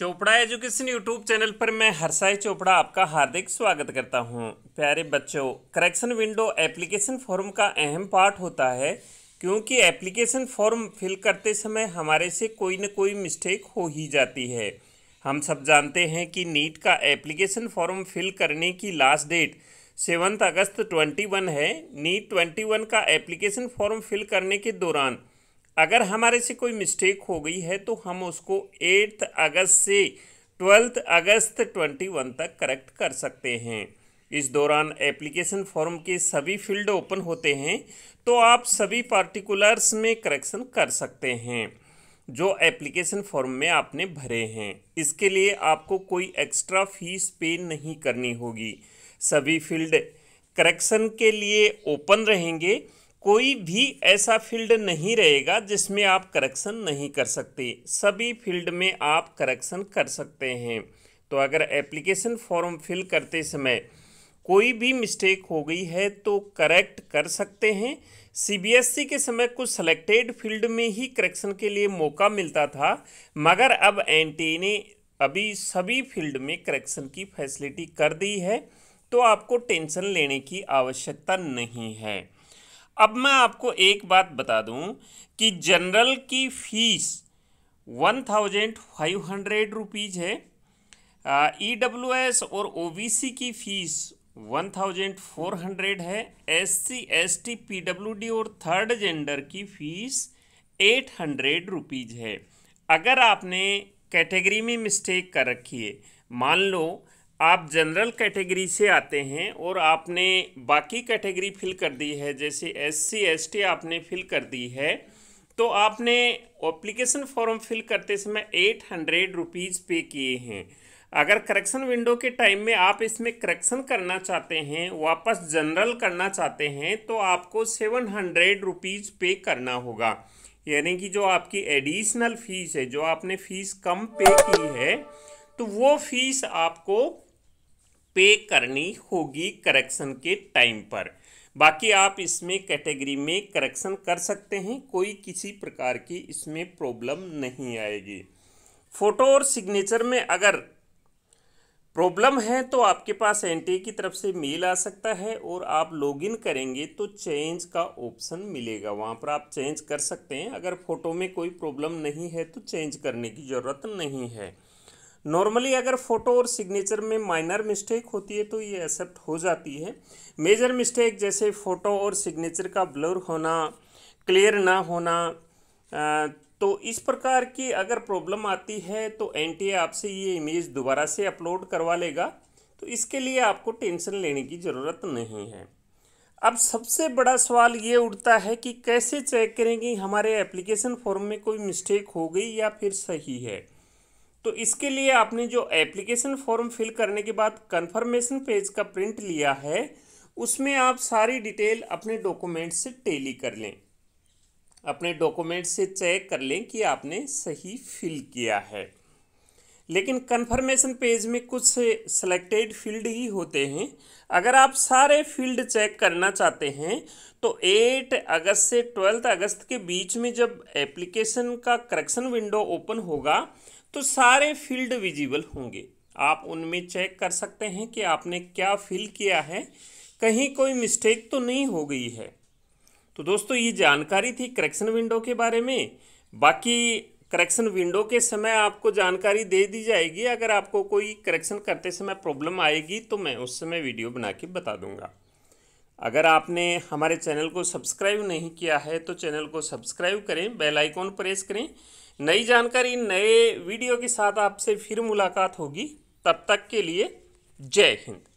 Chopra education YouTube channel पर मैं हरसाई चोपड़ा आपका हार्दिक स्वागत करता हूं। प्यारे बच्चों करेक्शन विंडो एप्लीकेशन फॉर्म का अहम पार्ट होता है क्योंकि एप्लीकेशन फॉर्म फिल करते समय हमारे से कोई न कोई मिस्टेक हो ही जाती है हम सब जानते हैं कि नीट का एप्लीकेशन फॉर्म फिल करने की लास्ट डेट सेवन्थ अगस्त ट्वेंटी है नीट ट्वेंटी का एप्लीकेशन फॉर्म फिल करने के दौरान अगर हमारे से कोई मिस्टेक हो गई है तो हम उसको एट्थ अगस्त से ट्वेल्थ अगस्त ट्वेंटी वन तक करेक्ट कर सकते हैं इस दौरान एप्लीकेशन फॉर्म के सभी फील्ड ओपन होते हैं तो आप सभी पार्टिकुलर्स में करेक्शन कर सकते हैं जो एप्लीकेशन फॉर्म में आपने भरे हैं इसके लिए आपको कोई एक्स्ट्रा फीस पे नहीं करनी होगी सभी फील्ड करेक्शन के लिए ओपन रहेंगे कोई भी ऐसा फील्ड नहीं रहेगा जिसमें आप करेक्शन नहीं कर सकते सभी फील्ड में आप करेक्शन कर सकते हैं तो अगर एप्लीकेशन फॉर्म फिल करते समय कोई भी मिस्टेक हो गई है तो करेक्ट कर सकते हैं सीबीएसई e के समय कुछ सेलेक्टेड फील्ड में ही करेक्शन के लिए मौका मिलता था मगर अब एनटीए e ने अभी सभी फील्ड में करेक्शन की फैसिलिटी कर दी है तो आपको टेंशन लेने की आवश्यकता नहीं है अब मैं आपको एक बात बता दूं कि जनरल की fees one thousand five hundred rupees है ई डब्ल्यू एस और ओ बी सी की fees one thousand four hundred है S C S T P W D और थर्ड जेंडर की फ़ीस एट हंड्रेड रुपीज़ है अगर आपने कैटेगरी में मिस्टेक कर रखी है मान लो आप जनरल कैटेगरी से आते हैं और आपने बाकी कैटेगरी फिल कर दी है जैसे एससी एसटी आपने फिल कर दी है तो आपने एप्लीकेशन फॉर्म फिल करते समय एट हंड्रेड रुपीज़ पे किए हैं अगर करेक्शन विंडो के टाइम में आप इसमें करेक्शन करना चाहते हैं वापस जनरल करना चाहते हैं तो आपको सेवन हंड्रेड रुपीज़ पे करना होगा यानी कि जो आपकी एडिशनल फीस है जो आपने फीस कम पे की है तो वो फीस आपको पे करनी होगी करेक्शन के टाइम पर बाकी आप इसमें कैटेगरी में करेक्शन कर सकते हैं कोई किसी प्रकार की इसमें प्रॉब्लम नहीं आएगी फ़ोटो और सिग्नेचर में अगर प्रॉब्लम है तो आपके पास एन की तरफ से मेल आ सकता है और आप लॉगिन करेंगे तो चेंज का ऑप्शन मिलेगा वहाँ पर आप चेंज कर सकते हैं अगर फ़ोटो में कोई प्रॉब्लम नहीं है तो चेंज करने की ज़रूरत नहीं है नॉर्मली अगर फोटो और सिग्नेचर में माइनर मिस्टेक होती है तो ये एक्सेप्ट हो जाती है मेजर मिस्टेक जैसे फ़ोटो और सिग्नेचर का ब्लर होना क्लियर ना होना तो इस प्रकार की अगर प्रॉब्लम आती है तो एन आपसे ये इमेज दोबारा से अपलोड करवा लेगा तो इसके लिए आपको टेंशन लेने की ज़रूरत नहीं है अब सबसे बड़ा सवाल ये उठता है कि कैसे चेक करेंगे हमारे एप्लीकेशन फॉर्म में कोई मिस्टेक हो गई या फिर सही है तो इसके लिए आपने जो एप्लीकेशन फॉर्म फिल करने के बाद कंफर्मेशन पेज का प्रिंट लिया है उसमें आप सारी डिटेल अपने डॉक्यूमेंट से टेली कर लें अपने डॉक्यूमेंट से चेक कर लें कि आपने सही फिल किया है लेकिन कन्फर्मेशन पेज में कुछ सेलेक्टेड फील्ड ही होते हैं अगर आप सारे फील्ड चेक करना चाहते हैं तो 8 अगस्त से 12 अगस्त के बीच में जब एप्लीकेशन का करेक्शन विंडो ओपन होगा तो सारे फील्ड विजिबल होंगे आप उनमें चेक कर सकते हैं कि आपने क्या फिल किया है कहीं कोई मिस्टेक तो नहीं हो गई है तो दोस्तों ये जानकारी थी करेक्शन विंडो के बारे में बाकी करेक्शन विंडो के समय आपको जानकारी दे दी जाएगी अगर आपको कोई करेक्शन करते समय प्रॉब्लम आएगी तो मैं उस समय वीडियो बना के बता दूंगा अगर आपने हमारे चैनल को सब्सक्राइब नहीं किया है तो चैनल को सब्सक्राइब करें बेल आइकॉन प्रेस करें नई जानकारी नए वीडियो के साथ आपसे फिर मुलाकात होगी तब तक के लिए जय हिंद